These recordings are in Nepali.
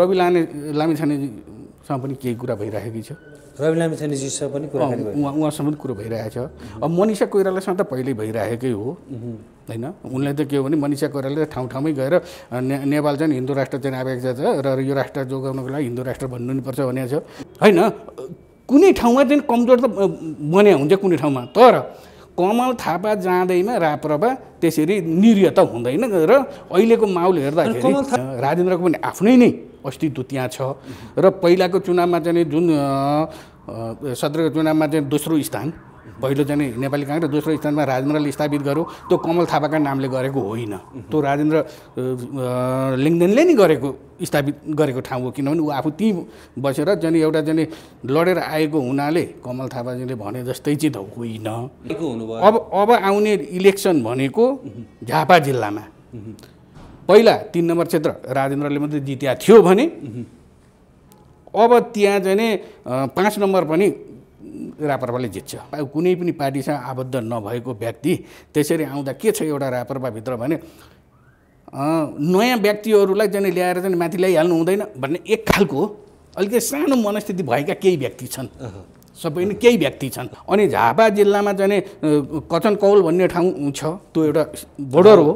रवि लाने लामिछानेजीसँग पनि केही कुरा भइराखेको छ रवि लामिछानेजीसँग पनि कुरा उहाँसँग पनि कुरो भइरहेको छ अब मनिषा कोइरालासँग त पहिल्यै भइरहेकै हो होइन उनले त के हो भने मनिषा कोइरालाले ठाउँ ठाउँमै गएर ने नेपाल चाहिँ हिन्दू राष्ट्र चाहिँ आएको छ र यो राष्ट्र जोगाउनको लागि हिन्दू राष्ट्र भन्नु नि पर्छ भनेको छ होइन कुनै ठाउँमा चाहिँ कमजोर त बन्या हुन्छ कुनै ठाउँमा तर कमल थापा जाँदैमा राप्रभा त्यसरी निरीह हुँदैन र अहिलेको माउल हेर्दाखेरि राजेन्द्रको पनि आफ्नै नै अस्तित्व त्यहाँ छ र पहिलाको चुनावमा चाहिँ जुन सत्रको चुनावमा चाहिँ दोस्रो स्थान पहिलो चाहिँ नेपाली काङ्ग्रेस दोस्रो स्थानमा राजेन्द्रले स्थापित गर्यो त्यो कमल थापाका नामले गरेको होइन त्यो राजेन्द्र लिङ्गदेनले नै गरेको स्थापित गरेको ठाउँ हो किनभने ऊ आफू त्यहीँ बसेर जाने एउटा जाने लडेर आएको हुनाले कमल थापाजीले भने जस्तै चाहिँ त होइन अब अब आउने इलेक्सन भनेको झापा जिल्लामा पहिला तिन नम्बर क्षेत्र राजेन्द्रले मात्रै जित्या थियो भने अब त्यहाँ चाहिँ नि पाँच नम्बर पनि रापरपाले जित्छ कुनै पनि पार्टीसँग आबद्ध नभएको व्यक्ति त्यसरी आउँदा के छ एउटा रापरपाभित्र भने नयाँ व्यक्तिहरूलाई चाहिँ ल्याएर चाहिँ माथि ल्याइहाल्नु हुँदैन भन्ने एक खालको अलिकति सानो मनस्थिति भएका केही व्यक्ति छन् सबै नै केही व्यक्ति छन् अनि झापा जिल्लामा जाने कचन कौल भन्ने ठाउँ छ त्यो एउटा बोर्डर हो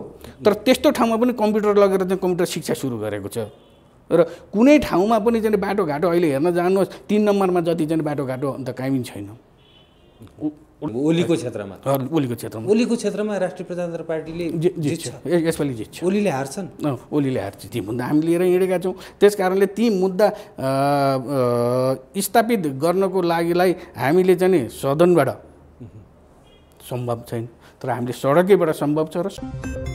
तर त्यस्तो ठाउँमा पनि कम्प्युटर लगेर चाहिँ कम्प्युटर शिक्षा सुरु गरेको छ र कुनै ठाउँमा पनि चाहिँ बाटोघाटो अहिले हेर्न जानुहोस् तिन नम्बरमा जति चाहिँ बाटोघाटो अन्त कामी छैन ओलीको क्षेत्रमा ओलीको क्षेत्रमा ओलीको क्षेत्रमा राष्ट्रिय प्रजातन्त्र पार्टीले जित्छ यसपालि जित्छ ओलीले हार्छन् ओलीले हार्छ ती मुद्दा हामी लिएर हिँडेका छौँ त्यस कारणले ती मुद्दा स्थापित गर्नको लागिलाई हामीले चाहिँ सदनबाट सम्भव छैन तर हामीले सडकैबाट सम्भव छ र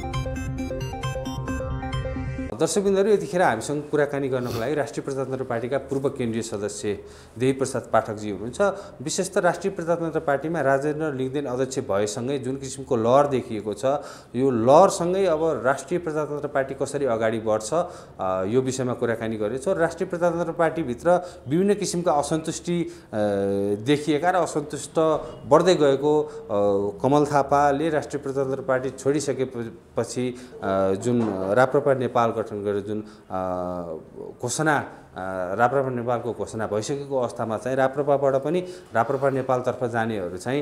दर्शकबिन्दहरू यतिखेर हामीसँग कुराकानी गर्नको लागि राष्ट्रिय प्रजातन्त्र पार्टीका पूर्व केन्द्रीय सदस्य देवीप्रसाद पाठकजी हुनुहुन्छ विशेष त राष्ट्रिय प्रजातन्त्र पार्टीमा राजेन्द्र लिङ्गदेन अध्यक्ष भएसँगै जुन किसिमको लहर देखिएको छ यो लहरसँगै अब राष्ट्रिय प्रजातन्त्र पार्टी कसरी अगाडि बढ्छ यो विषयमा कुराकानी गरेछौँ राष्ट्रिय प्रजातन्त्र पार्टीभित्र विभिन्न किसिमका असन्तुष्टि देखिएका र असन्तुष्ट बढ्दै गएको कमल थापाले राष्ट्रिय प्रजातन्त्र पार्टी छोडिसकेपछि जुन राप्रपा नेपाल गठन गठन गरेर जुन घोषणा राप्रपा नेपालको घोषणा भइसकेको अवस्थामा चाहिँ राप्रपाबाट पनि राप्रपा नेपालतर्फ जानेहरू चाहिँ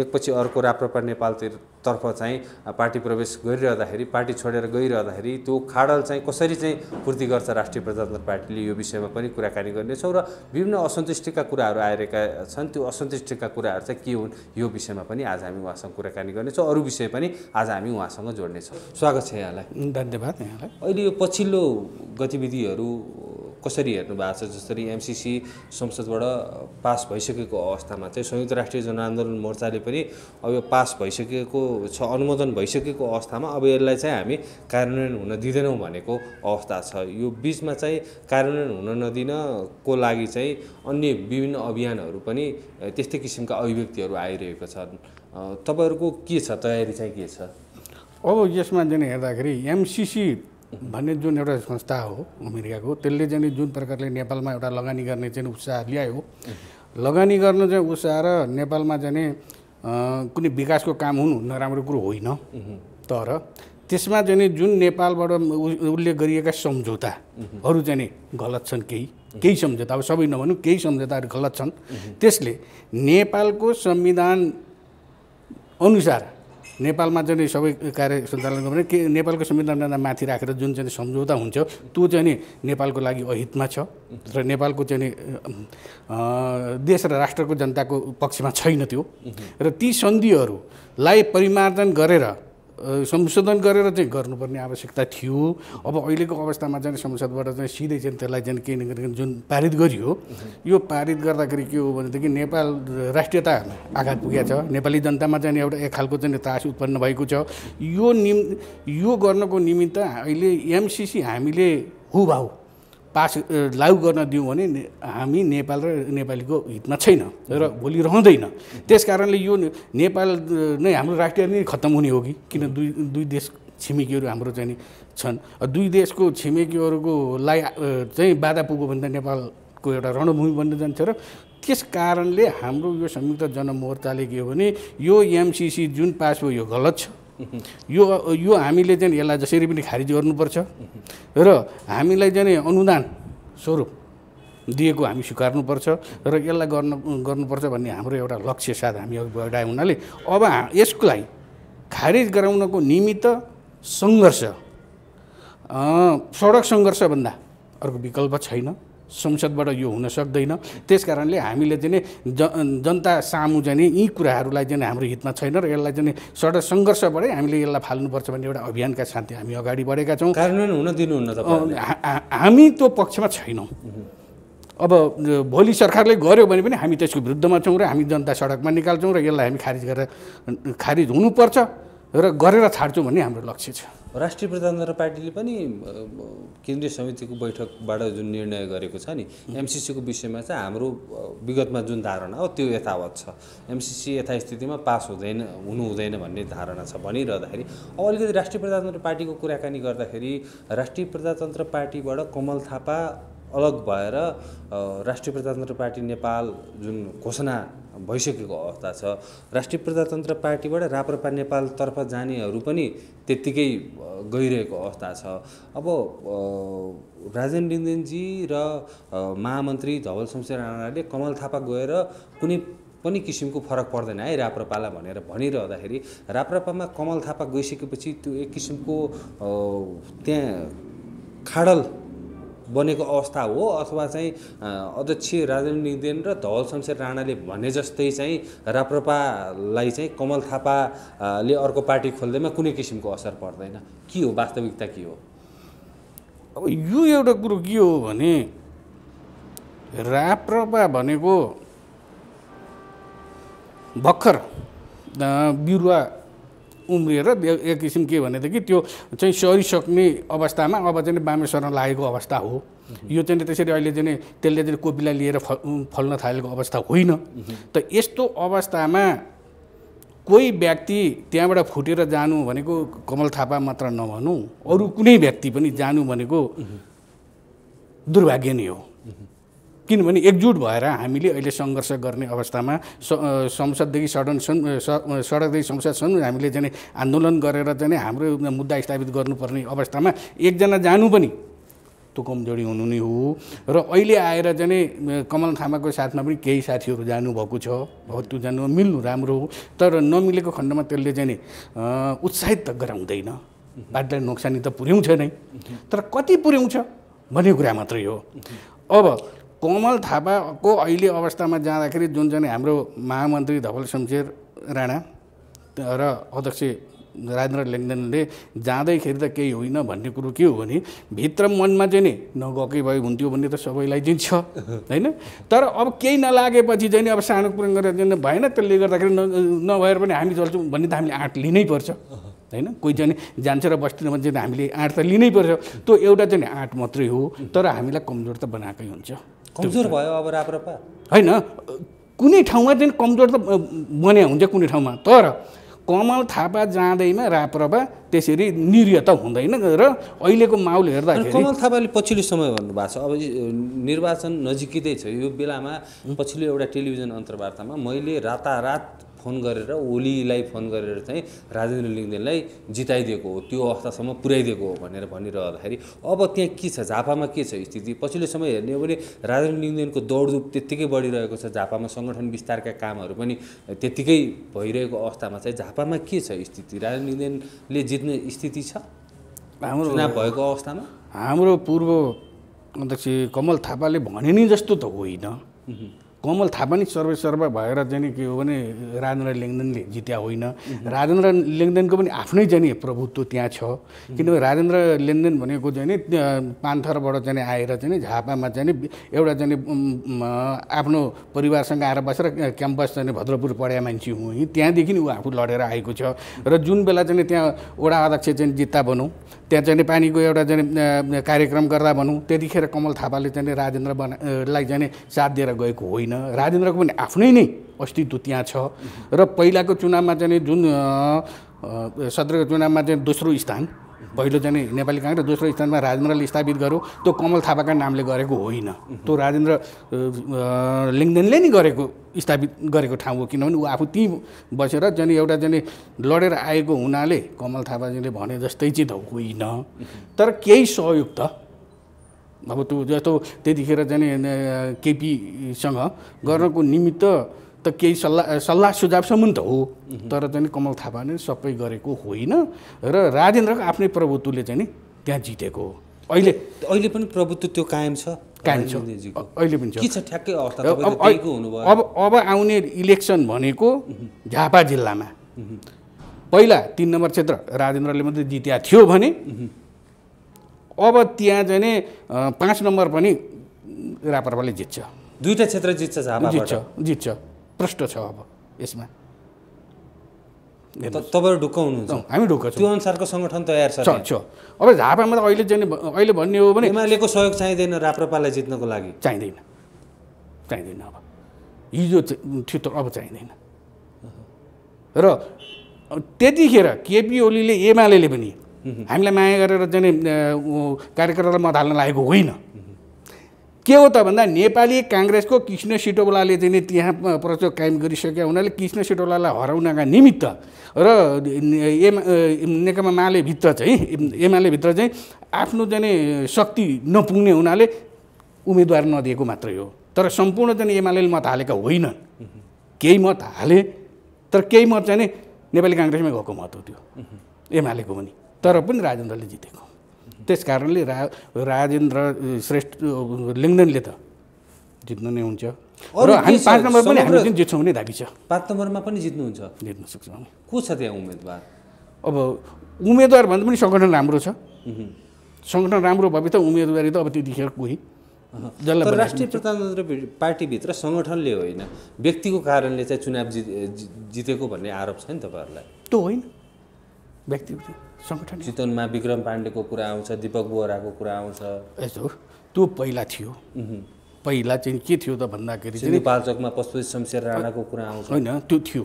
एकपछि अर्को राप्रपा नेपालतिरतर्फ चाहिँ पार्टी प्रवेश गरिरहँदाखेरि पार्टी छोडेर गइरहँदाखेरि त्यो खाडल चाहिँ कसरी चाहिँ पूर्ति गर्छ राष्ट्रिय प्रजातन्त्र पार्टीले यो विषयमा पनि कुराकानी गर्नेछौँ र विभिन्न असन्तुष्टिका कुराहरू आइरहेका छन् त्यो असन्तुष्टिका कुराहरू चाहिँ के हुन् यो विषयमा पनि आज हामी उहाँसँग कुराकानी गर्नेछौँ अरू विषय पनि आज हामी उहाँसँग जोड्नेछौँ स्वागत छ यहाँलाई धन्यवाद यहाँलाई अहिले यो पछिल्लो गतिविधिहरू कसरी हेर्नु भएको छ जसरी एमसिसी संसदबाट पास भइसकेको अवस्थामा चाहिँ संयुक्त राष्ट्रिय जनआन्दोलन मोर्चाले पनि अब यो पास भइसकेको छ अनुमोदन भइसकेको अवस्थामा अब यसलाई चाहिँ हामी कार्यान्वयन हुन दिँदैनौँ भनेको अवस्था छ यो बिचमा चाहिँ कार्यान्वयन हुन नदिनको लागि चाहिँ अन्य विभिन्न अभियानहरू पनि त्यस्तै किसिमका अभिव्यक्तिहरू आइरहेका छन् तपाईँहरूको के छ तयारी चाहिँ के छ अब यसमा चाहिँ हेर्दाखेरि एमसिसी भन्ने जुन एउटा संस्था हो अमेरिकाको त्यसले चाहिँ जुन प्रकारले नेपालमा एउटा लगानी गर्ने चाहिँ उत्साह ल्यायो लगानी गर्न चाहिँ उत्साह र नेपालमा जाने कुनै विकासको काम हुनु नराम्रो कुरो होइन तर त्यसमा चाहिँ जुन नेपालबाट उल्लेख गरिएका सम्झौताहरू चाहिँ गलत छन् केही केही सम्झौता अब सबै नभनौँ केही सम्झौताहरू गलत छन् त्यसले नेपालको संविधान अनुसार नेपालमा चाहिँ सबै कार्य सञ्चालन गर्ने के नेपालको संविधानलाई माथि राखेर जुन चाहिँ सम्झौता हुन्छ त्यो चाहिँ नेपालको लागि अहितमा छ र नेपालको चाहिँ नि देश र राष्ट्रको जनताको पक्षमा छैन त्यो र ती सन्धिहरूलाई परिमार्जन गरेर संशोधन गरेर चाहिँ गर्नुपर्ने आवश्यकता थियो अब अहिलेको अवस्थामा चाहिँ संसदबाट चाहिँ सिधै चाहिँ त्यसलाई चाहिँ के जुन पारित गरियो यो पारित गर्दाखेरि के हो भनेदेखि नेपाल राष्ट्रियता आघात पुगेको छ नेपाली जनतामा चाहिँ एउटा एक खालको चाहिँ तास उत्पन्न भएको छ यो निम् यो गर्नको निमित्त अहिले एमसिसी हामीले हुभाउ पास लागु गर्न दिउँ भने हामी नेपाल र नेपालीको हितमा छैन र भोलि रहँदैन त्यस कारणले यो नेपाल नै हाम्रो राष्ट्रिय नै खत्तम हुने हो कि किन दुई दुई देश छिमेकीहरू हाम्रो चाहिँ छन् दुई देशको छिमेकीहरूकोलाई चाहिँ बाधा पुग्यो भने त नेपालको एउटा रणभूमि बन्दै जान्छ र त्यस कारणले हाम्रो यो संयुक्त जनमोर्चाले के हो भने यो एमसिसी जुन पास भयो यो गलत छ यो यो हामीले चाहिँ यसलाई जसरी पनि खारिज गर्नुपर्छ र हामीलाई चाहिँ अनुदान स्वरूप दिएको हामी स्वीकार्नुपर्छ र यसलाई गर्न गर्नुपर्छ भन्ने हाम्रो एउटा लक्ष्य साथ हामी अघि बढाए हुनाले अब यसको लागि खारिज गराउनको निमित्त सङ्घर्ष सडक सङ्घर्षभन्दा अर्को विकल्प छैन संसदबाट यो हुन सक्दैन त्यस कारणले हामीले चाहिँ ज जनता सामु जाने यी कुराहरूलाई चाहिँ हाम्रो हितमा छैन र यसलाई चाहिँ सडक सङ्घर्षबाटै हामीले यसलाई फाल्नुपर्छ भन्ने एउटा अभियानका साथै हामी अगाडि बढेका छौँ कार्यान्वयन हुन दिनुहुन्न हामी त्यो पक्षमा छैनौँ अब भोलि सरकारले गर्यो भने पनि हामी त्यसको विरुद्धमा छौँ र हामी जनता सडकमा निकाल्छौँ र यसलाई हामी खारिज गरेर खारिज हुनुपर्छ र गरेर छाड्छौँ भन्ने हाम्रो लक्ष्य छ राष्ट्रिय प्रजातन्त्र पार्टीले पनि केन्द्रीय समितिको बैठकबाट जुन निर्णय गरेको छ नि एमसिसीको विषयमा चाहिँ हाम्रो विगतमा जुन धारणा हो त्यो यथावत छ एमसिसी यथास्थितिमा पास हुँदैन हुनु हुँदैन भन्ने धारणा छ भनिरहँदाखेरि अब अलिकति राष्ट्रिय प्रजातन्त्र पार्टीको कुराकानी गर्दाखेरि राष्ट्रिय प्रजातन्त्र पार्टीबाट कमल थापा अलग भएर राष्ट्रिय प्रजातन्त्र पार्टी नेपाल जुन घोषणा भइसकेको अवस्था छ राष्ट्रिय प्रजातन्त्र पार्टीबाट राप्रपा नेपालतर्फ जानेहरू पनि त्यत्तिकै गइरहेको अवस्था छ अब राजेन रिन्देनजी र महामन्त्री धवल शमशेर राणाले कमल थापा गएर कुनै पनि किसिमको फरक पर्दैन है राप्रपालाई भनेर भनिरहँदाखेरि राप्रपामा कमल थापा गइसकेपछि त्यो एक किसिमको त्यहाँ खाडल बनेको अवस्था हो अथवा चाहिँ अध्यक्ष राजेन्द्र निदेन र धवल शमशेर राणाले भने जस्तै चाहिँ राप्रपालाई चाहिँ कमल थापाले अर्को पार्टी खोल्दैमा कुनै किसिमको असर पर्दैन के हो वास्तविकता के हो अब यो एउटा कुरो के हो भने राप्रपा भनेको भर्खर बिरुवा उम्रिएर एक किसिम के भनेदेखि त्यो चाहिँ सरिसक्ने अवस्थामा अब चाहिँ बामे लागेको अवस्था हो यो चाहिँ त्यसरी अहिले चाहिँ त्यसले चाहिँ कोपीलाई लिएर फ फल्न थालेको अवस्था होइन त यस्तो अवस्थामा कोही व्यक्ति त्यहाँबाट फुटेर जानु भनेको कमल थापा मात्र नभनौँ अरू कुनै व्यक्ति पनि जानु भनेको दुर्भाग्य नै हो किनभने एकजुट भएर हामीले अहिले सङ्घर्ष गर्ने अवस्थामा संसददेखि सडन सडकदेखि संसदसम्म हामीले चाहिँ आन्दोलन गरेर चाहिँ हाम्रो मुद्दा स्थापित गर्नुपर्ने अवस्थामा एकजना जानु पनि त्यो कमजोरी हुनु नै हो र अहिले आएर चाहिँ कमल थामाको साथमा पनि केही साथीहरू जानुभएको छ हो त्यो जानु मिल्नु राम्रो हो तर नमिलेको खण्डमा त्यसले चाहिँ उत्साहित त गराउँदैन बाटोलाई नोक्सानी त पुर्याउँछ नै तर कति पुर्याउँछ भन्ने कुरा मात्रै हो अब कमल थापाको अहिले अवस्थामा जाँदाखेरि जुन चाहिँ हाम्रो महामन्त्री धवल शमशेर राणा र अध्यक्ष राजेन्द्र लेङदेनले जाँदैखेरि त केही होइन भन्ने कुरो के हो भने भित्र मनमा चाहिँ नि नगएकै भए हुन्थ्यो भन्ने त सबैलाई दिन्छ होइन तर अब केही नलागेपछि चाहिँ नि अब सानो कुरो गरेर भएन त्यसले गर्दाखेरि नभएर पनि हामी चल्छौँ भन्ने त हामीले आँट पर्छ होइन कोही चाहिँ जान्छ र बस्दैन भने चाहिँ हामीले आँट त लिनै पर्छ त्यो एउटा चाहिँ आँट मात्रै हो तर हामीलाई कमजोर त बनाएकै हुन्छ कमजोर भयो अब राप्रपा होइन कुनै ठाउँमा चाहिँ कमजोर त बने हुन्छ कुनै ठाउँमा तर कमल थापा जाँदैमा राप्रपा त्यसरी निर्य त हुँदैन र अहिलेको माउल हेर्दा कमल थापाले पछिल्लो समय भन्नुभएको छ अब निर्वाचन नजिकै छ यो बेलामा पछिल्लो एउटा टेलिभिजन अन्तर्वार्तामा मैले रातारात फोन गरेर ओलीलाई फोन गरेर चाहिँ राजेन्द्र लिङ्गदेनलाई जिताइदिएको हो त्यो अवस्थासम्म पुर्याइदिएको हो भनेर भनिरहँदाखेरि अब त्यहाँ के छ झापामा के छ स्थिति पछिल्लो समय हेर्ने हो भने राजेन्द्र लिङ्गदेनको दौडधुप त्यत्तिकै बढिरहेको छ झापामा सङ्गठन विस्तारका कामहरू पनि त्यत्तिकै भइरहेको अवस्थामा चाहिँ झापामा के छ स्थिति राजेन्द्र लिङ्गदेनले जित्ने स्थिति छ हाम्रो भएको अवस्थामा हाम्रो पूर्व अध्यक्ष कमल थापाले भने नि जस्तो त होइन कमल थापा नि सर्वेसर्वा भएर चाहिँ के हो भने राजेन्द्र लेङ्गदेनले जित्या होइन राजेन्द्र लेङ्गदेनको पनि आफ्नै जाने प्रभुत्व त्यहाँ छ किनभने राजेन्द्र लेङ्गदेन भनेको चाहिँ नि पान्थरबाट चाहिँ आएर चाहिँ झापामा चाहिँ एउटा चाहिँ आफ्नो परिवारसँग आएर बसेर क्याम्पस चाहिँ भद्रपुर पढाए मान्छे हुँ त्यहाँदेखि ऊ आफू लडेर आएको छ र जुन बेला चाहिँ त्यहाँ वडा अध्यक्ष चाहिँ जित्ता बनाऊ त्यहाँ चाहिँ पानीको एउटा चाहिँ कार्यक्रम गर्दा भनौँ त्यतिखेर कमल थापाले चाहिँ राजेन्द्र बनालाई चाहिँ साथ दिएर गएको होइन राजेन्द्रको पनि आफ्नै नै अस्तित्व त्यहाँ छ र पहिलाको चुनावमा चाहिँ जुन सत्रको चुनावमा चाहिँ दोस्रो स्थान पहिलो जाने नेपाली काङ्ग्रेस दोस्रो स्थानमा राजेन्द्रले स्थापित गर्यो त्यो कमल थापाका नामले गरेको होइन त्यो राजेन्द्र लिङ्गदेनले नै गरेको स्थापित गरेको ठाउँ हो किनभने ऊ आफू त्यहीँ बसेर जाने एउटा जाने लडेर आएको हुनाले कमल थापाजीले भने जस्तै चाहिँ त होइन तर केही सहयोग त अब त्यो जस्तो त्यतिखेर जाने केपीसँग गर्नको निमित्त त केही सल्लाह सल्लाह सुझावसम्म त हो तर चाहिँ कमल थापाले सबै गरेको होइन र राजेन्द्रको आफ्नै प्रभुत्वले चाहिँ नि त्यहाँ जितेको हो अहिले अहिले पनि प्रभुत्व त्यो कायम छ कायम छ अहिले पनि छ ठ्याक्कै अब अब आउने इलेक्सन भनेको झापा जिल्लामा पहिला तिन नम्बर क्षेत्र राजेन्द्रले मात्रै जित्या थियो भने अब त्यहाँ चाहिँ पाँच नम्बर पनि रापरपाले जित्छ दुईवटा क्षेत्र जित्छ जित्छ जित्छ प्रष्ट छ अब यसमा तपाईँहरू ढुक्क हुनुहुन्छ हामी ढुक्क त्यो अनुसारको सङ्गठन तयार छ छ अब झापामा त अहिले जाने अहिले भन्ने हो भने एमालेको सहयोग चाहिँदैन राप्रपालाई जित्नको लागि चाहिँदैन चाहिँदैन अब हिजो थियो त अब चाहिँदैन र त्यतिखेर केपी ओलीले एमाले पनि हामीलाई माया गरेर जाने कार्यकर्तालाई मत हाल्न लागेको होइन के हो त भन्दा नेपाली काङ्ग्रेसको कृष्ण सिटोवालाले चाहिँ त्यहाँ प्रचोक कायम गरिसके हुनाले कृष्ण सिटोवालालाई हराउनका निमित्त र एम नेकपा मालेभित्र चाहिँ भित्र चाहिँ आफ्नो जाने शक्ति नपुग्ने हुनाले उम्मेदवार नदिएको मात्रै हो तर सम्पूर्ण जाने एमाले मत हालेका होइन केही मत हाले तर केही मत चाहिँ नेपाली काङ्ग्रेसमै गएको मत हो त्यो एमालेको पनि तर पनि राजेन्द्रले जितेको त्यस कारणले रा राजेन्द्र श्रेष्ठ लिङ्गनले त जित्नु नै हुन्छ र हामी पाँच नम्बर पनि हामी जुन जित्छौँ नै दाबी छ पाँच नम्बरमा पनि जित्नुहुन्छ जित्न सक्छौँ को छ त्यहाँ उम्मेदवार अब उम्मेदवार भन्दा पनि सङ्गठन राम्रो छ सङ्गठन राम्रो भए त उम्मेदवारी त अब त्यतिखेर कोही तर राष्ट्रिय प्रजातन्त्र पार्टीभित्र सङ्गठनले होइन व्यक्तिको कारणले चाहिँ चुनाव जित जितेको भन्ने आरोप छ नि तपाईँहरूलाई त्यो होइन व्यक्तिको सङ्गठन चितवनमा विक्रम पाण्डेको कुरा आउँछ दिपक बोहराको कुरा आउँछ यसो त्यो पहिला थियो पहिला चाहिँ के थियो त भन्दाखेरि चाहिँ पालचोकमा पशुपति शमशेर राणाको कुरा आउँछ होइन त्यो थियो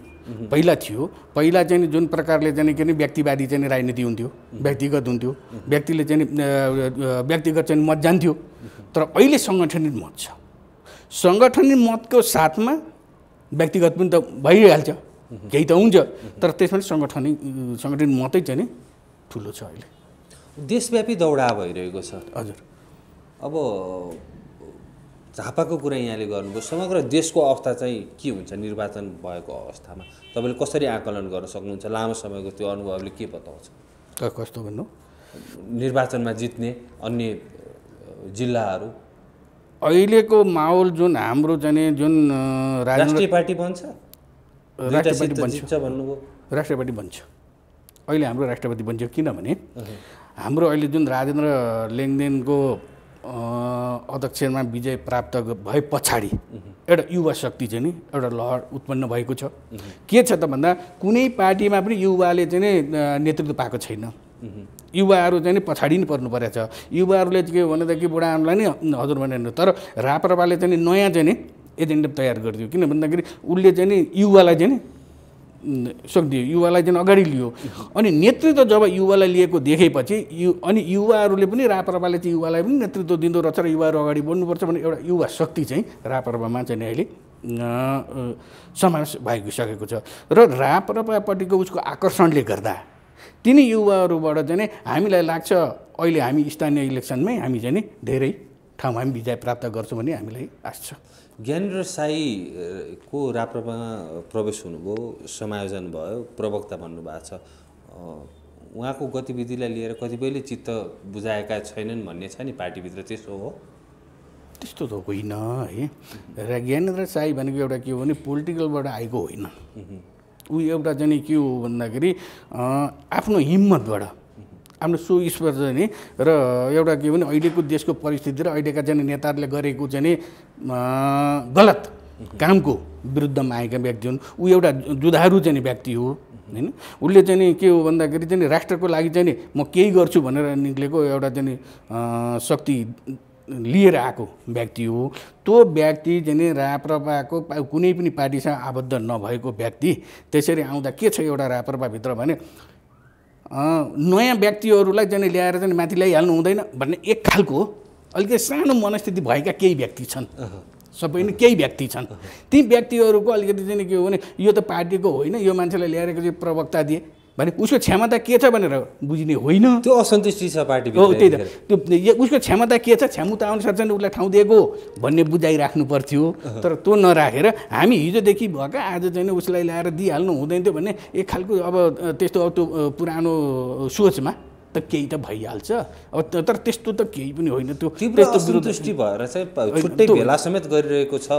पहिला थियो पहिला चाहिँ जुन प्रकारले चाहिँ के अरे व्यक्तिवादी चाहिँ राजनीति हुन्थ्यो व्यक्तिगत हुन्थ्यो व्यक्तिले चाहिँ व्यक्तिगत चाहिँ मत जान्थ्यो तर अहिले सङ्गठनित मत छ सङ्गठनित मतको साथमा व्यक्तिगत पनि त भइहाल्छ केही त हुन्छ तर त्यसमा सङ्गठनिक सङ्गठनिक मतै चाहिँ ठुलो छ अहिले देशव्यापी दौडा भइरहेको छ हजुर अब झापाको कुरा यहाँले गर्नुभयो समग्र देशको अवस्था चाहिँ के हुन्छ निर्वाचन भएको अवस्थामा तपाईँले कसरी आकलन गर्न सक्नुहुन्छ लामो समयको त्यो अनुभवले के बताउँछ कस्तो भन्नु निर्वाचनमा जित्ने अन्य जिल्लाहरू अहिलेको माहौल जुन हाम्रो जाने जुन राष्ट्रिय पार्टी बन्छ राष्ट्रिय पार्टी बन्छ भन्नुभयो राष्ट्रिय पार्टी बन्छ अहिले हाम्रो राष्ट्रपति बन्छ किनभने हाम्रो अहिले जुन राजेन्द्र लेङदेनको अध्यक्षमा विजय प्राप्त भए पछाडि एउटा युवा शक्ति चाहिँ नि एउटा लहर उत्पन्न भएको छ के छ त भन्दा कुनै पार्टीमा पनि युवाले चाहिँ नै नेतृत्व पाएको छैन युवाहरू चाहिँ नि पछाडि नै पर्नु परेको छ युवाहरूले के भनेदेखि बुढाहरूलाई नि हजुर भनेर तर राप्रपाले चाहिँ नयाँ चाहिँ नि एजेन्डा तयार गरिदियो किन भन्दाखेरि उसले चाहिँ नि युवालाई चाहिँ नि सक्दियो युवालाई चाहिँ अगाडि लियो अनि नेतृत्व जब युवालाई लिएको देखेपछि यु अनि युवाहरूले पनि रापरपाले चाहिँ युवालाई पनि नेतृत्व दिँदो रहेछ र युवाहरू अगाडि बढ्नुपर्छ भने एउटा युवा शक्ति चाहिँ रापरपामा चाहिँ अहिले समावेश भइसकेको छ र रापरपापट्टिको उसको आकर्षणले गर्दा तिनी युवाहरूबाट चाहिँ हामीलाई लाग्छ अहिले हामी स्थानीय इलेक्सनमै हामी चाहिँ धेरै ठाउँमा हामी विजय प्राप्त गर्छौँ भन्ने हामीलाई आश छ ज्ञानेन्द्र साईको राप्रपा प्रवेश हुनुभयो समायोजन भयो प्रवक्ता भन्नुभएको छ उहाँको गतिविधिलाई लिएर कतिपयले चित्त बुझाएका छैनन् भन्ने छ नि पार्टीभित्र त्यसो हो त्यस्तो त होइन है र ज्ञानेन्द्र साई भनेको एउटा के हो भने पोलिटिकलबाट आएको होइन ऊ एउटा चाहिँ के हो भन्दाखेरि आफ्नो हिम्मतबाट आफ्नो सुस्पर चाहिँ नि र एउटा के भने अहिलेको देशको परिस्थिति र अहिलेका जाने नेताहरूले गरेको चाहिँ गलत कामको विरुद्धमा आएका व्यक्ति हुन् ऊ एउटा जुधारु जाने व्यक्ति हो होइन उसले चाहिँ के हो भन्दाखेरि चाहिँ राष्ट्रको लागि चाहिँ नि म केही गर्छु भनेर निक्लेको एउटा चाहिँ शक्ति लिएर आएको व्यक्ति हो त्यो व्यक्ति चाहिँ राप्रपाको कुनै पनि पार्टीसँग आबद्ध नभएको व्यक्ति त्यसरी आउँदा के छ एउटा राप्रपाभित्र भने नयाँ व्यक्तिहरूलाई चाहिँ ल्याएर चाहिँ माथि ल्याइहाल्नु हुँदैन भन्ने एक खालको अलिकति सानो मनस्थिति भएका केही व्यक्ति छन् सबै नै केही व्यक्ति छन् ती व्यक्तिहरूको अलिकति चाहिँ के हो भने यो त पार्टीको होइन यो मान्छेलाई ल्याएर चाहिँ प्रवक्ता दिए भने उसको क्षमता के छ भनेर बुझ्ने होइन त्यो असन्तुष्टि छ पार्टी हो त्यही त त्यो उसको क्षमता के छ क्षमता अनुसार चाहिँ उसलाई ठाउँ दिएको भन्ने बुझाइराख्नु पर्थ्यो तर त्यो नराखेर हामी हिजोदेखि भएका आज चाहिँ उसलाई ल्याएर दिइहाल्नु हुँदैन थियो भने एक खालको अब त्यस्तो अब त्यो पुरानो सोचमा त केही त भइहाल्छ अब तर त्यस्तो त केही पनि होइन त्यो असन्तुष्टि भएर चाहिँ भेला समेत गरिरहेको छ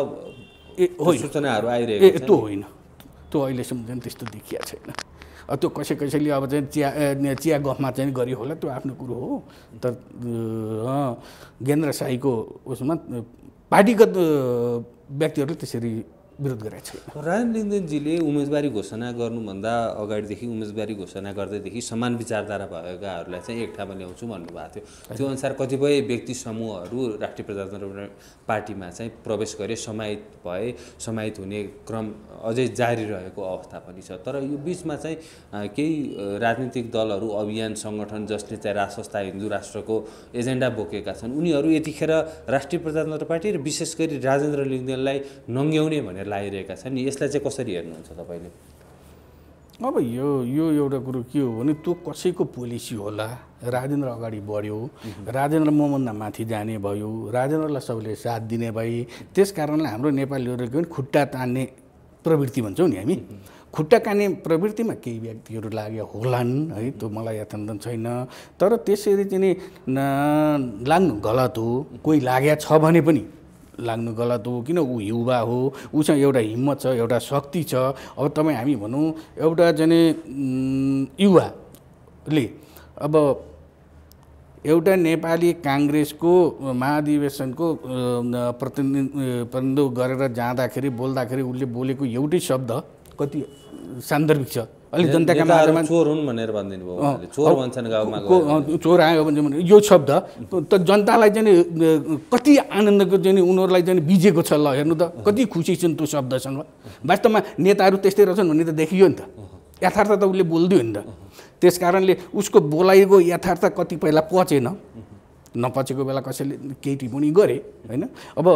ए सूचनाहरू आइरहेको त्यो होइन त्यो अहिलेसम्म त्यस्तो देखिया छैन त्यो कसै कसैले अब चाहिँ चिया चिया गफमा चाहिँ गरियो होला त्यो आफ्नो कुरो हो तर गेन्द्र साईको उसमा पार्टीगत व्यक्तिहरूले त्यसरी विरोध गरेको छ राम लिङ्गदेनजीले उम्मेदवारी घोषणा गर्नुभन्दा अगाडिदेखि उम्मेदवारी घोषणा गर्दैदेखि समान विचारधारा भएकाहरूलाई चाहिँ एक ठाउँमा ल्याउँछु भन्नुभएको थियो त्यो अनुसार कतिपय व्यक्ति समूहहरू राष्ट्रिय प्रजातन्त्र पार्टीमा चाहिँ प्रवेश गरे समाहित भए समाहित हुने क्रम अझै जारी रहेको अवस्था पनि छ तर यो बिचमा चाहिँ केही राजनीतिक दलहरू अभियान सङ्गठन जसले चाहिँ राज संस्था हिन्दू राष्ट्रको एजेन्डा बोकेका छन् उनीहरू यतिखेर राष्ट्रिय प्रजातन्त्र पार्टी र विशेष गरी राजेन्द्र लिङ्गदेनलाई नङ्ग्याउने भनेर भनेर लागिरहेका छन् नि यसलाई चाहिँ कसरी हेर्नुहुन्छ तपाईँले अब यो यो एउटा कुरो के हो भने त्यो कसैको पोलिसी होला राजेन्द्र अगाडि बढ्यो राजेन्द्र मभन्दा माथि जाने भयो राजेन्द्रलाई सबैले साथ दिने भए त्यस कारणले हाम्रो नेपालीहरू के भने खुट्टा तान्ने प्रवृत्ति भन्छौँ नि हामी खुट्टा काने प्रवृत्तिमा केही व्यक्तिहरू लाग्यो होलान् है त्यो मलाई यथान्त छैन तर त्यसरी चाहिँ नि लाग्नु गलत हो कोही लाग्या छ भने पनि लाग्नु गलत हो किन ऊ युवा हो उसँग एउटा हिम्मत छ एउटा शक्ति छ अब तपाईँ हामी भनौँ एउटा जाने युवाले अब एउटा नेपाली काङ्ग्रेसको महाधिवेशनको प्रतिनि प्रतिनिधित्व गरेर जाँदाखेरि बोल्दाखेरि उसले बोलेको एउटै शब्द कति सान्दर्भिक छ अलिक जनताका माझमा चोर हुन् भनेर भनिदिनु चोर आयो भने यो शब्द त जनतालाई चाहिँ कति आनन्दको चाहिँ उनीहरूलाई चाहिँ बिजेको छ ल हेर्नु त कति खुसी छन् त्यो शब्दसँग वास्तवमा नेताहरू त्यस्तै रहेछन् भन्ने त देखियो नि त यथार्थ त उसले बोलिदियो नि त त्यस कारणले उसको बोलाइएको यथार्थ कति पहिला पचेन नपचेको बेला कसैले केही टिप्पणी गरे होइन अब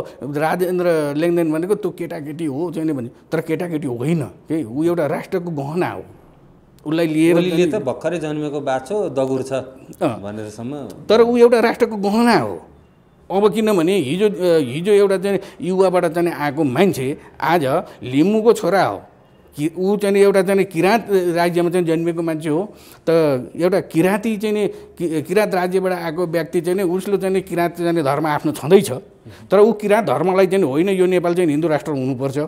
राजेन्द्र लेङदेन भनेको त्यो केटाकेटी हो छैन भने तर केटाकेटी होइन केही ऊ एउटा राष्ट्रको गहना हो उसलाई लिएर त भर्खरै जन्मेको बाछो दगुर छ भनेरसम्म तर ऊ एउटा राष्ट्रको गहना हो अब किनभने हिजो हिजो एउटा चाहिँ युवाबाट चाहिँ आएको मान्छे आज लिम्बूको छोरा हो कि ऊ चाहिँ एउटा चाहिँ किराँत राज्यमा चाहिँ जन्मिएको मान्छे हो त एउटा किराँती चाहिँ किराँत राज्यबाट आएको व्यक्ति चाहिँ उसले चाहिँ किराँत चाहिँ धर्म आफ्नो छँदैछ तर ऊ किराँत धर्मलाई चाहिँ होइन यो नेपाल चाहिँ हिन्दू राष्ट्र हुनुपर्छ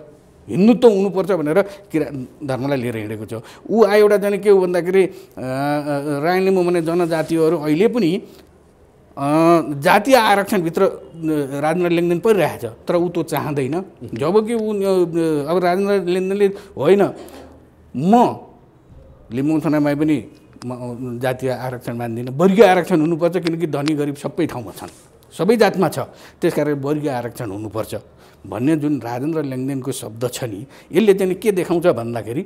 हिन्दुत्व हुनुपर्छ भनेर किरा धर्मलाई लिएर हिँडेको छ ऊ आयो एउटा जाने के हो भन्दाखेरि रायन लिम्बू भने जनजातिहरू अहिले पनि जातीय आरक्षणभित्र राजेन्द्र लेनदेन परिरहेछ तर ऊ त्यो चाहँदैन जबकि ऊ अब राजेन्द्र लेनदेनले होइन म लिम्बू थनामा पनि म जातीय आरक्षण मान्दिनँ वर्गीय आरक्षण हुनुपर्छ किनकि धनी गरिब सबै ठाउँमा छन् सबै जातमा छ त्यस कारण वर्गीय आरक्षण हुनुपर्छ भन्ने जुन राजेन्द्र लेङदेनको शब्द छ नि यसले चाहिँ के देखाउँछ भन्दाखेरि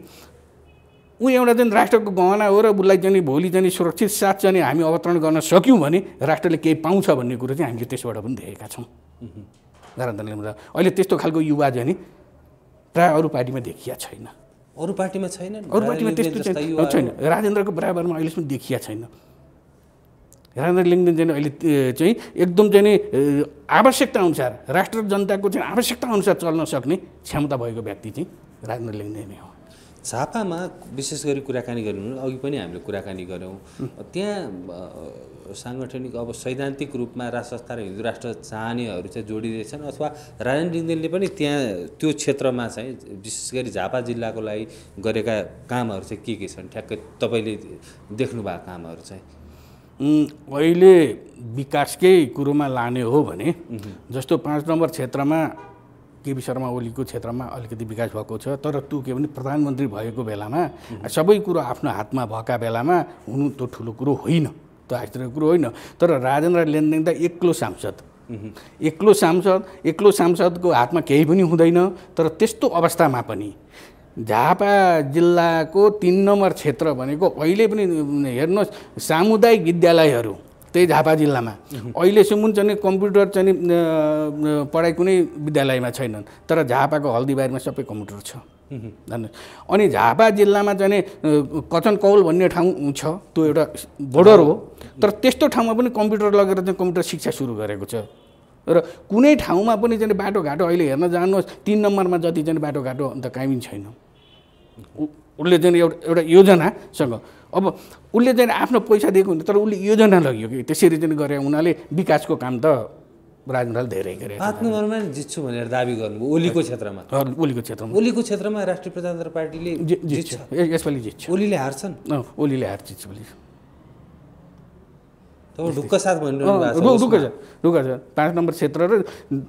ऊ एउटा चाहिँ राष्ट्रको गहना हो र उसलाई चाहिँ भोलि चाहिँ सुरक्षित साथ चाहिँ हामी अवतरण गर्न सक्यौँ भने राष्ट्रले केही पाउँछ भन्ने कुरो चाहिँ हामीले त्यसबाट पनि देखेका छौँ राजेन्द्र ल्याङदेन अहिले त्यस्तो खालको युवा चाहिँ नि प्रायः अरू पार्टीमा देखिया छैन अरू पार्टीमा छैन अरू पार्टीमा त्यस्तो छैन राजेन्द्रको बराबरमा अहिलेसम्म देखिया छैन राजेन्द्र लिङ्गदेन चाहिँ अहिले चाहिँ एकदम चाहिँ नि आवश्यकता अनुसार राष्ट्र जनताको चाहिँ आवश्यकता अनुसार चल्न सक्ने क्षमता भएको व्यक्ति चाहिँ राजेन्द्र नै हो झापामा विशेष गरी कुराकानी गर्नु अघि पनि हामीले कुराकानी गऱ्यौँ त्यहाँ साङ्गठनिक अब सैद्धान्तिक रूपमा संस्था र हिन्दू राष्ट्र चाहनेहरू चाहिँ जोडिँदैछन् अथवा राजेन्द्र लिङ्गदेनले पनि त्यहाँ त्यो क्षेत्रमा चाहिँ विशेष गरी झापा जिल्लाको लागि गरेका कामहरू चाहिँ के के छन् ठ्याक्कै तपाईँले देख्नुभएको कामहरू चाहिँ अहिले विकासकै कुरोमा लाने हो भने जस्तो पाँच नम्बर क्षेत्रमा केपी शर्मा ओलीको क्षेत्रमा अलिकति विकास भएको छ तर त्यो के भने प्रधानमन्त्री भएको बेलामा सबै कुरो आफ्नो हातमा भएका बेलामा हुनु त्यो ठुलो कुरो होइन त्यो आश्चर्य कुरो होइन तर राजेन्द्र लेनदेन त एक्लो सांसद एक्लो सांसद एक्लो सांसदको हातमा केही पनि हुँदैन तर त्यस्तो अवस्थामा पनि झापा जिल्लाको तिन नम्बर क्षेत्र भनेको अहिले पनि हेर्नुहोस् सामुदायिक विद्यालयहरू त्यही झापा जिल्लामा अहिलेसम्म चाहिँ कम्प्युटर चाहिँ पढाइ कुनै विद्यालयमा छैनन् तर झापाको हल्दीबारीमा सबै कम्प्युटर छ धन्यवाद अनि झापा जिल्लामा जाने कचन कौल भन्ने ठाउँ छ त्यो एउटा बोर्डर हो तर त्यस्तो ठाउँमा पनि कम्प्युटर लगेर चाहिँ कम्प्युटर शिक्षा सुरु गरेको छ र कुनै ठाउँमा पनि चाहिँ बाटोघाटो अहिले हेर्न जानुहोस् तिन नम्बरमा जति चाहिँ बाटोघाटो अन्त पनि छैन उसले चाहिँ एउटा एउटा योजनासँग अब उसले चाहिँ आफ्नो पैसा दिएको हुन्छ तर उसले योजना लग्यो कि त्यसरी चाहिँ गरे उनीहरूले विकासको काम त राजनाल धेरै गरे पाँच नम्बरमा जित्छु भनेर दावी गर्नुभयो ओलीको क्षेत्रमा ओलीको क्षेत्रमा ओलीको क्षेत्रमा राष्ट्रिय प्रजातन्त्र पार्टीले जित्छ यसपालि जित्छ ओलीले हार्छन् ओलीले हार जित्छ ढुक्क साथ छ ढुक्क छ पाँच नम्बर क्षेत्र र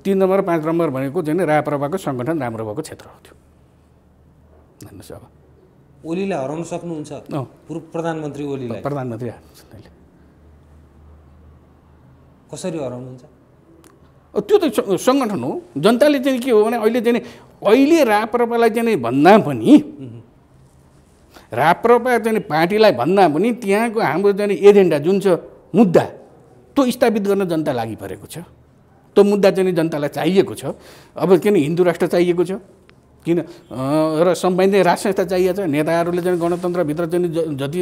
तिन नम्बर पाँच नम्बर भनेको चाहिँ राप्रपाको सङ्गठन राम्रो भएको क्षेत्र हो त्यो हेर्नुहोस् अब ओलीलाई हराउन सक्नुहुन्छ पूर्व प्रधानमन्त्री ओलीलाई प्रधानमन्त्री हार्नुहुन्छ कसरी हराउनुहुन्छ त्यो त सङ्गठन हो जनताले चाहिँ के हो भने अहिले चाहिँ अहिले राप्रपालाई चाहिँ भन्दा पनि राप्रपा चाहिँ पार्टीलाई भन्दा पनि त्यहाँको हाम्रो चाहिँ एजेन्डा जुन छ मुद्दा त्यो स्थापित गर्न जनता लागि परेको छ त्यो मुद्दा चाहिँ जनतालाई चाहिएको छ अब किन हिन्दू राष्ट्र चाहिएको छ किन र सम्बन्धित संस्था चाहिएको छ नेताहरूले चाहिँ गणतन्त्रभित्र चाहिँ जति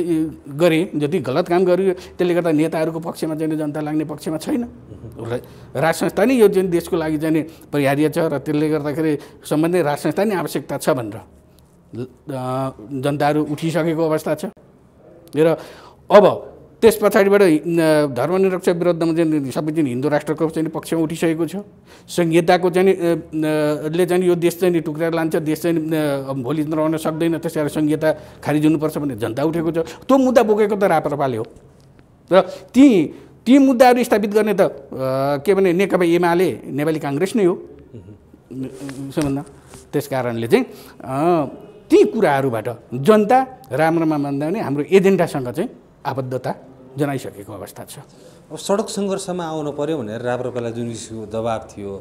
गरे जति गलत काम गर्यो त्यसले गर्दा नेताहरूको पक्षमा चाहिँ जनता लाग्ने पक्षमा छैन संस्था नै यो चाहिँ देशको लागि चाहिँ परिहार्य छ र त्यसले गर्दाखेरि सम्बन्धित संस्था नै आवश्यकता छ भनेर जनताहरू उठिसकेको अवस्था छ र अब त्यस पछाडिबाट धर्मनिरक्षा विरुद्धमा चाहिँ सबै चाहिँ हिन्दू राष्ट्रको चाहिँ पक्षमा उठिसकेको छ संहिताको चाहिँ ले चाहिँ यो देश चाहिँ टुक्राएर लान्छ देश चाहिँ भोलि रहन सक्दैन त्यस कारण संहिता खारिज हुनुपर्छ भन्ने जनता उठेको छ त्यो मुद्दा बोकेको त राप्रपाले हो र ती ती मुद्दाहरू स्थापित गर्ने त के भने नेकपा एमाले नेपाली काङ्ग्रेस नै हो सबभन्दा त्यस कारणले चाहिँ ती कुराहरूबाट जनता राम्रोमा मान्दा भने हाम्रो एजेन्डासँग चाहिँ आबद्धता जनाइसकेको अवस्था छ अब सडक सङ्घर्षमा आउनु पऱ्यो भनेर राप्रपालाई जुन किसिमको दबाब थियो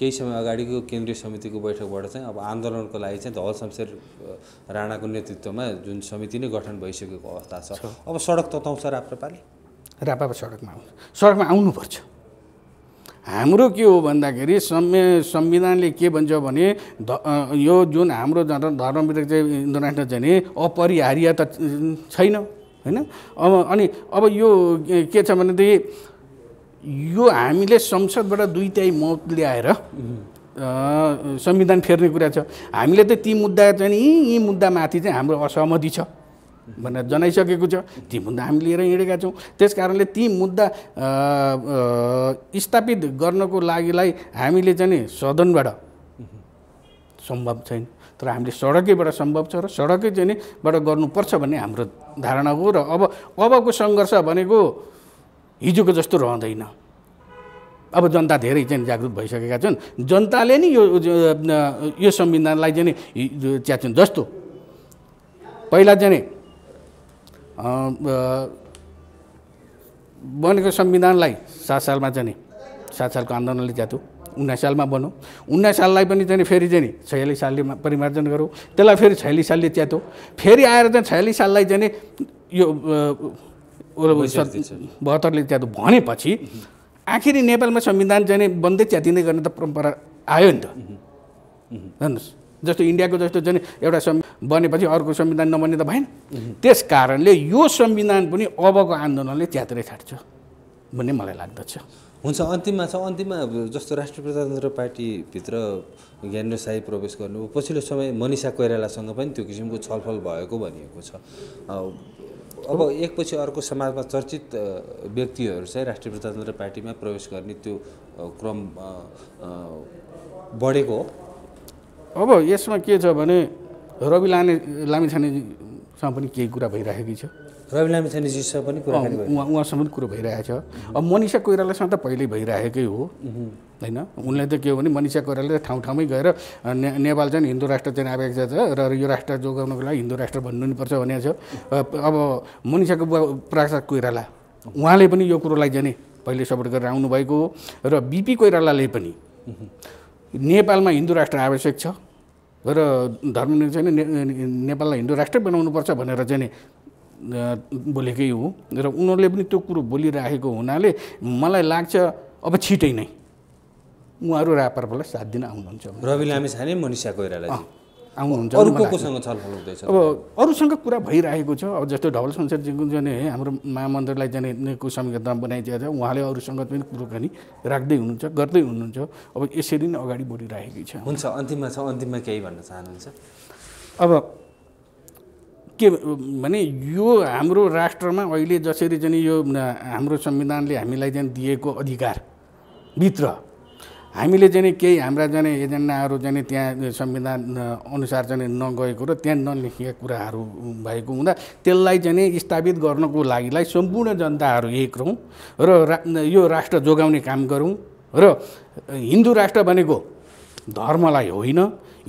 केही समय अगाडिको केन्द्रीय समितिको बैठकबाट चाहिँ अब आन्दोलनको लागि चाहिँ धवल शमशेर राणाको नेतृत्वमा जुन समिति नै गठन भइसकेको अवस्था छ अब सडक तताउँछ राप्रपाले राप्रपा सडकमा आउनु सडकमा आउनुपर्छ हाम्रो के हो भन्दाखेरि संविधानले के भन्छ भने ध यो जुन हाम्रो धर्मभित्र चाहिँ इन्टरनेसनल चाहिँ अपरिहार्य त छैन होइन अब अनि अब यो के छ भनेदेखि यो हामीले संसदबाट दुई तिहाई मत ल्याएर संविधान फेर्ने कुरा छ हामीले त ती मुद्दा चाहिँ नि यी मुद्दामाथि चाहिँ हाम्रो असहमति छ भनेर जनाइसकेको छ ती मुद्दा हामी लिएर हिँडेका छौँ त्यस कारणले ती मुद्दा स्थापित गर्नको लागिलाई हामीले चाहिँ सदनबाट सम्भव छैन तर हामीले सडकैबाट सम्भव छ र सडकै चाहिँ निबाट गर्नुपर्छ भन्ने हाम्रो धारणा हो र अब अबको सङ्घर्ष भनेको हिजोको जस्तो रहँदैन अब जनता धेरै चाहिँ जागरुक भइसकेका छन् जनताले नि यो यो संविधानलाई चाहिँ च्यात्छन् जस्तो पहिला चाहिँ बनेको संविधानलाई सात सालमा चाहिँ सात सालको आन्दोलनले च्यात्यो उन्नाइस सालमा बनौँ उन्नाइस साललाई पनि चाहिँ फेरि चाहिँ छयालिस सालले परिमार्जन गरौँ त्यसलाई फेरि छयालिस सालले च्यातो फेरि आएर चाहिँ छयालिस साललाई चाहिँ यो बहत्तरले च्यातो भनेपछि आखिरी नेपालमा संविधान चाहिँ बन्दै च्यातिँदै गर्ने त परम्परा आयो नि त हेर्नुहोस् जस्तो इन्डियाको जस्तो चाहिँ एउटा संवि बनेपछि अर्को संविधान नबन्ने त भएन त्यस कारणले यो संविधान पनि अबको आन्दोलनले च्यात्रै छाट्छ भन्ने मलाई लाग्दछ हुन्छ अन्तिममा छ अन्तिममा जस्तो राष्ट्रिय प्रजातन्त्र पार्टीभित्र ज्ञानेन्द्र साई प्रवेश गर्नु पछिल्लो समय मनिषा कोइरालासँग पनि त्यो किसिमको छलफल भएको भनिएको छ अब एकपछि अर्को समाजमा चर्चित व्यक्तिहरू चाहिँ राष्ट्रिय प्रजातन्त्र पार्टीमा प्रवेश गर्ने त्यो क्रम बढेको हो अब यसमा के छ भने रवि लाने लामिछानेसँग पनि केही कुरा भइराखेकै छ रवि लामिछानेजीसँग पनि कुरा उहाँ उहाँसँग पनि कुरो भइरहेको छ अब मनिषा कोइरालासँग त पहिल्यै भइरहेकै हो होइन उनले त के हो भने मनिषा कोइरालाले ठाउँ ठाउँमै गएर नेपाल चाहिँ हिन्दू राष्ट्र चाहिँ आएको छ र यो राष्ट्र जोगाउनको लागि हिन्दू राष्ट्र भन्नु नि पर्छ भनेको छ अब मनिषाको बुवा प्रासाद कोइराला उहाँले पनि यो कुरोलाई जाने पहिले सपोर्ट गरेर आउनुभएको हो र बिपी कोइरालाले पनि नेपालमा हिन्दू राष्ट्र आवश्यक छ र धर्मनिरपेक्ष चाहिँ नेपाललाई हिन्दू राष्ट्रै बनाउनुपर्छ भनेर चाहिँ बोलेकै हो र उनीहरूले पनि त्यो कुरो बोलिराखेको हुनाले मलाई लाग्छ अब छिटै नै उहाँहरू रापरपालाई साथ दिन आउनुहुन्छ रवि लामी छाने मनिषा कोइराला आउनुहुन्छ अब अरूसँग कुरा भइरहेको छ अब जस्तो ढवल संसारजीको जाने है हाम्रो महामन्दिरलाई जाने को संविधान बनाइदिएको छ उहाँले अरूसँग पनि कुराकानी राख्दै हुनुहुन्छ गर्दै हुनुहुन्छ अब यसरी नै अगाडि बढिरहेकै छ हुन्छ अन्तिममा छ अन्तिममा केही भन्न चाहनुहुन्छ अब के भने यो हाम्रो राष्ट्रमा अहिले जसरी चाहिँ यो हाम्रो संविधानले हामीलाई चाहिँ दिएको अधिकार अधिकारभित्र हामीले चाहिँ केही हाम्रा जाने एजेन्डाहरू जाने त्यहाँ संविधान अनुसार जाने नगएको र त्यहाँ नलेखिएका कुराहरू भएको हुँदा त्यसलाई चाहिँ स्थापित गर्नको लागिलाई सम्पूर्ण जनताहरू एक रहौँ र रा, यो राष्ट्र जोगाउने काम गरौँ र हिन्दू राष्ट्र भनेको धर्मलाई होइन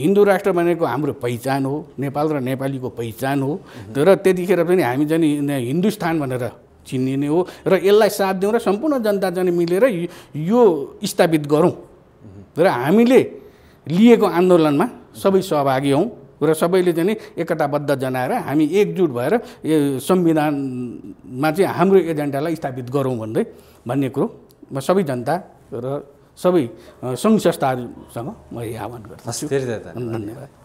हिन्दू राष्ट्र भनेको हाम्रो पहिचान हो नेपाल र नेपालीको पहिचान हो र त्यतिखेर पनि हामी जाने हिन्दुस्तान भनेर चिनिने हो र यसलाई साथ दिउँ र सम्पूर्ण जनता जाने मिलेर यो स्थापित गरौँ र हामीले लिएको आन्दोलनमा सबै सहभागी हौँ र सबैले चाहिँ एकताबद्ध जनाएर हामी एकजुट भएर यो संविधानमा चाहिँ हाम्रो एजेन्डालाई स्थापित गरौँ भन्दै भन्ने कुरो सबै जनता र सबै सङ्घ संस्थाहरूसँग म यही आह्वान गर्दछु धन्यवाद